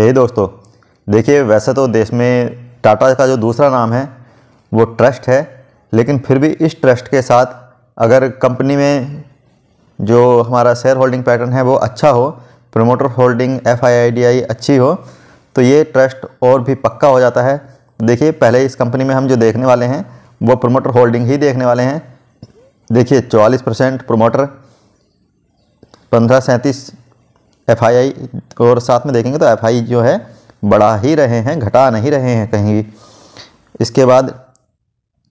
हे दोस्तों देखिए वैसे तो देश में टाटा का जो दूसरा नाम है वो ट्रस्ट है लेकिन फिर भी इस ट्रस्ट के साथ अगर कंपनी में जो हमारा शेयर होल्डिंग पैटर्न है वो अच्छा हो प्रमोटर होल्डिंग एफ अच्छी हो तो ये ट्रस्ट और भी पक्का हो जाता है देखिए पहले इस कंपनी में हम जो देखने वाले हैं वो प्रमोटर होल्डिंग ही देखने वाले हैं देखिए चौवालीस परसेंट प्रोमोटर पंद्रह सैंतीस एफआईआई और साथ में देखेंगे तो एफआई जो है बढ़ा ही रहे हैं घटा नहीं रहे हैं कहीं भी इसके बाद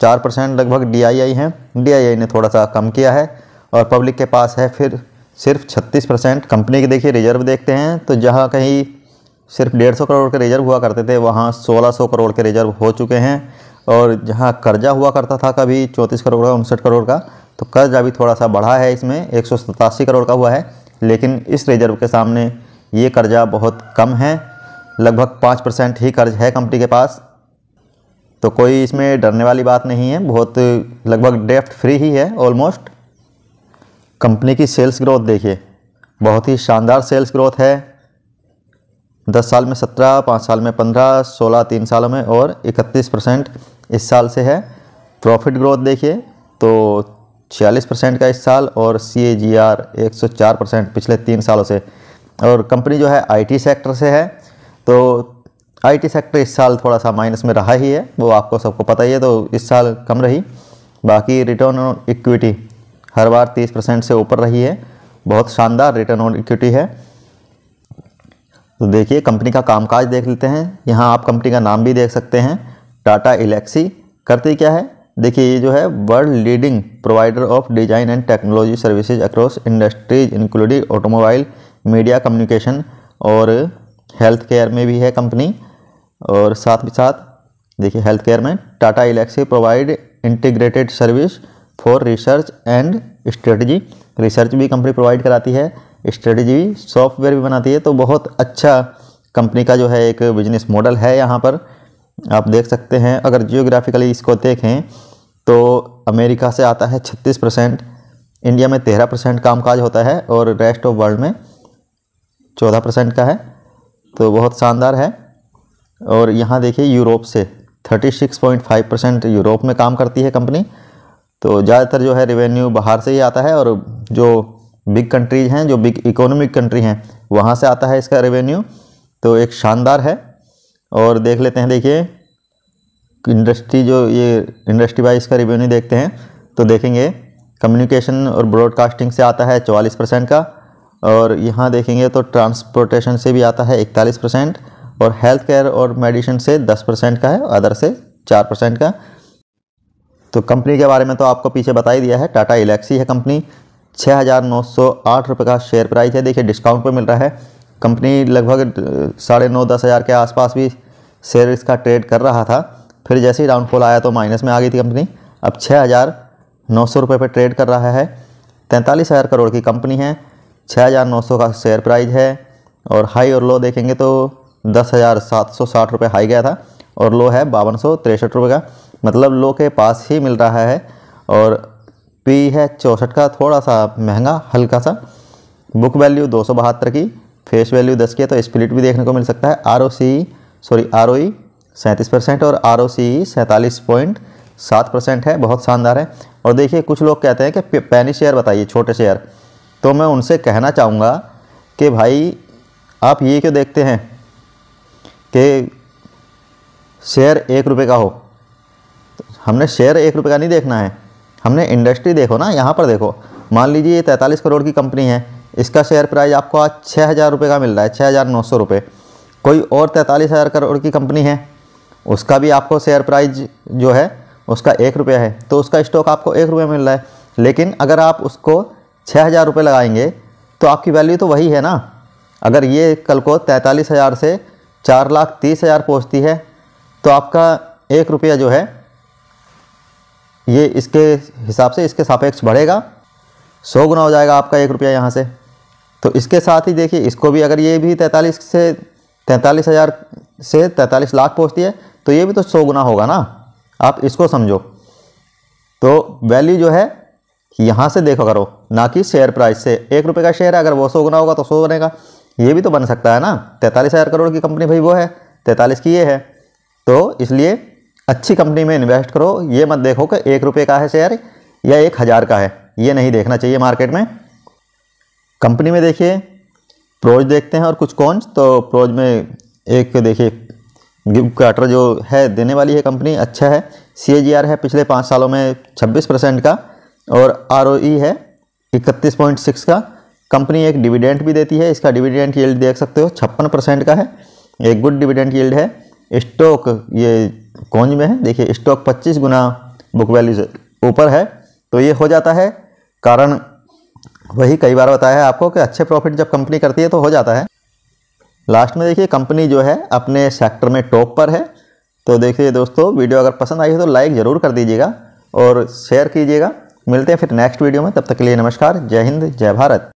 चार परसेंट लगभग डीआईआई हैं डीआईआई ने थोड़ा सा कम किया है और पब्लिक के पास है फिर सिर्फ छत्तीस परसेंट कंपनी के देखिए रिजर्व देखते हैं तो जहाँ कहीं सिर्फ डेढ़ सौ करोड़ के रिजर्व हुआ करते थे वहाँ सोलह सौ करोड़ के रिजर्व हो चुके हैं और जहाँ कर्जा हुआ करता था कभी चौंतीस करोड़ का उनसठ करोड़ का तो कर्जा भी थोड़ा सा बढ़ा है इसमें एक करोड़ का हुआ है लेकिन इस रिजर्व के सामने ये कर्जा बहुत कम है लगभग पाँच परसेंट ही कर्ज है कंपनी के पास तो कोई इसमें डरने वाली बात नहीं है बहुत लगभग डेफ्ट फ्री ही है ऑलमोस्ट कंपनी की सेल्स ग्रोथ देखिए बहुत ही शानदार सेल्स ग्रोथ है दस साल में सत्रह पाँच साल में पंद्रह सोलह तीन सालों में और इकतीस परसेंट इस साल से है प्रॉफिट ग्रोथ देखिए तो छियालीस परसेंट का इस साल और सी ए जी आर एक सौ चार परसेंट पिछले तीन सालों से और कंपनी जो है आईटी सेक्टर से है तो आईटी सेक्टर इस साल थोड़ा सा माइनस में रहा ही है वो आपको सबको पता ही है तो इस साल कम रही बाकी रिटर्न ऑन इक्विटी हर बार तीस परसेंट से ऊपर रही है बहुत शानदार रिटर्न ऑन इक्विटी है तो देखिए कंपनी का कामकाज देख लेते हैं यहाँ आप कंपनी का नाम भी देख सकते हैं टाटा इलेक्सी करती क्या है देखिए ये जो है world leading provider of design and technology services across industries including automobile media communication और हेल्थ केयर में भी है कंपनी और साथ ही साथ देखिए हेल्थ केयर में Tata Elxsi provide integrated service for research and strategy research भी कंपनी प्रोवाइड कराती है स्ट्रेटजी भी सॉफ्टवेयर भी बनाती है तो बहुत अच्छा कंपनी का जो है एक बिजनेस मॉडल है यहाँ पर आप देख सकते हैं अगर जियोग्राफिकली इसको देखें तो अमेरिका से आता है छत्तीस परसेंट इंडिया में तेरह परसेंट काम काज होता है और रेस्ट ऑफ वर्ल्ड में चौदह परसेंट का है तो बहुत शानदार है और यहाँ देखिए यूरोप से thirty six point five percent Europe में काम करती है कंपनी तो ज़्यादातर जो है रेवेन्यू बाहर से ही आता है और जो बिग कंट्रीज हैं जो बिग इकोनॉमिक कंट्री हैं वहाँ से आता है इसका रेवेन्यू तो एक शानदार है और देख लेते हैं देखिए इंडस्ट्री जो ये इंडस्ट्री वाइज का रिवेन्यू देखते हैं तो देखेंगे कम्युनिकेशन और ब्रॉडकास्टिंग से आता है चवालीस परसेंट का और यहाँ देखेंगे तो ट्रांसपोर्टेशन से भी आता है इकतालीस परसेंट और हेल्थ केयर और मेडिसिन से दस परसेंट का है अदर से चार परसेंट का तो कंपनी के बारे में तो आपको पीछे बता ही दिया है टाटा इलेक्सी है कंपनी छः हज़ार नौ सौ आठ रुपये का शेयर प्राइस है देखिए डिस्काउंट पर मिल रहा है कंपनी लगभग साढ़े नौ दस हज़ार के आसपास भी शेयर इसका ट्रेड कर रहा था फिर जैसे ही डाउनफॉल आया तो माइनस में आ गई थी कंपनी अब छः हज़ार नौ सौ रुपये पर ट्रेड कर रहा है तैंतालीस हज़ार करोड़ की कंपनी है छः हज़ार नौ सौ का शेयर प्राइस है और हाई और लो देखेंगे तो दस हज़ार सात सौ साठ रुपये हाई गया था और लो है बावन सौ तिरसठ रुपये का मतलब लो के पास ही मिल रहा है और पी है चौंसठ का थोड़ा सा महंगा हल्का सा बुक वैल्यू दो सौ बहत्तर की फेस वैल्यू दस की है तो स्प्लिट भी देखने को मिल सकता है R O C sorry R O सैंतीस परसेंट और आर ओ सी सैंतालीस पॉइंट सात परसेंट है बहुत शानदार है और देखिए कुछ लोग कहते हैं कि पैनी शेयर बताइए छोटे शेयर तो मैं उनसे कहना चाहूँगा कि भाई आप ये क्यों देखते हैं कि शेयर एक रुपये का हो तो हमने शेयर एक रुपये का नहीं देखना है हमने इंडस्ट्री देखो ना यहाँ पर देखो मान लीजिए ये तैंतालीस करोड़ की कंपनी है इसका शेयर प्राइस आपको आज छः हज़ार रुपये का मिल रहा है छः हज़ार नौ सौ रुपये कोई और तैंतालीस हज़ार करोड़ की कंपनी है उसका भी आपको शेयर प्राइस जो है उसका एक रुपया है तो उसका स्टॉक आपको एक रुपये मिल रहा है लेकिन अगर आप उसको छः हज़ार रुपये लगाएंगे तो आपकी वैल्यू तो वही है ना अगर ये कल को तैंतालीस हज़ार से चार लाख तीस हज़ार पहुँचती है तो आपका एक रुपया जो है ये इसके हिसाब से इसके सापेक्ष बढ़ेगा सौ गुना हो जाएगा आपका एक रुपया यहाँ से तो इसके साथ ही देखिए इसको भी अगर ये भी तैंतालीस से तैंतालीस हज़ार से तैंतालीस लाख पहुंचती है तो ये भी तो सौ गुना होगा ना आप इसको समझो तो वैल्यू जो है यहाँ से देखो करो ना कि शेयर प्राइस से एक रुपये का शेयर है अगर वो सौ गुना होगा तो सौ बनेगा ये भी तो बन सकता है ना तैंतालीस हज़ार करोड़ की कंपनी भाई वो है तैंतालीस की ये है तो इसलिए अच्छी कंपनी में इन्वेस्ट करो ये मत देखो कि एक रुपये का है शेयर या एक हज़ार का है ये नहीं देखना चाहिए मार्केट में कंपनी में देखिए प्रोज देखते हैं और कुछ कौन तो प्रोज में एक देखिए गिफ्ट क्वार्टर जो है देने वाली है कंपनी अच्छा है सी है पिछले पाँच सालों में छब्बीस परसेंट का और आर e है इकतीस पॉइंट सिक्स का कंपनी एक डिविडेंट भी देती है इसका डिविडेंट यील्ड देख सकते हो छप्पन परसेंट का है एक गुड डिविडेंट यील्ड है स्टॉक ये कौन में है देखिए स्टॉक पच्चीस गुना बुक वैल्यू से ऊपर है तो ये हो जाता है कारण वही कई बार बताया है आपको कि अच्छे प्रॉफिट जब कंपनी करती है तो हो जाता है लास्ट में देखिए कंपनी जो है अपने सेक्टर में टॉप पर है तो देखिए दोस्तों वीडियो अगर पसंद आई हो तो लाइक ज़रूर कर दीजिएगा और शेयर कीजिएगा मिलते हैं फिर नेक्स्ट वीडियो में तब तक के लिए नमस्कार जय हिंद जय भारत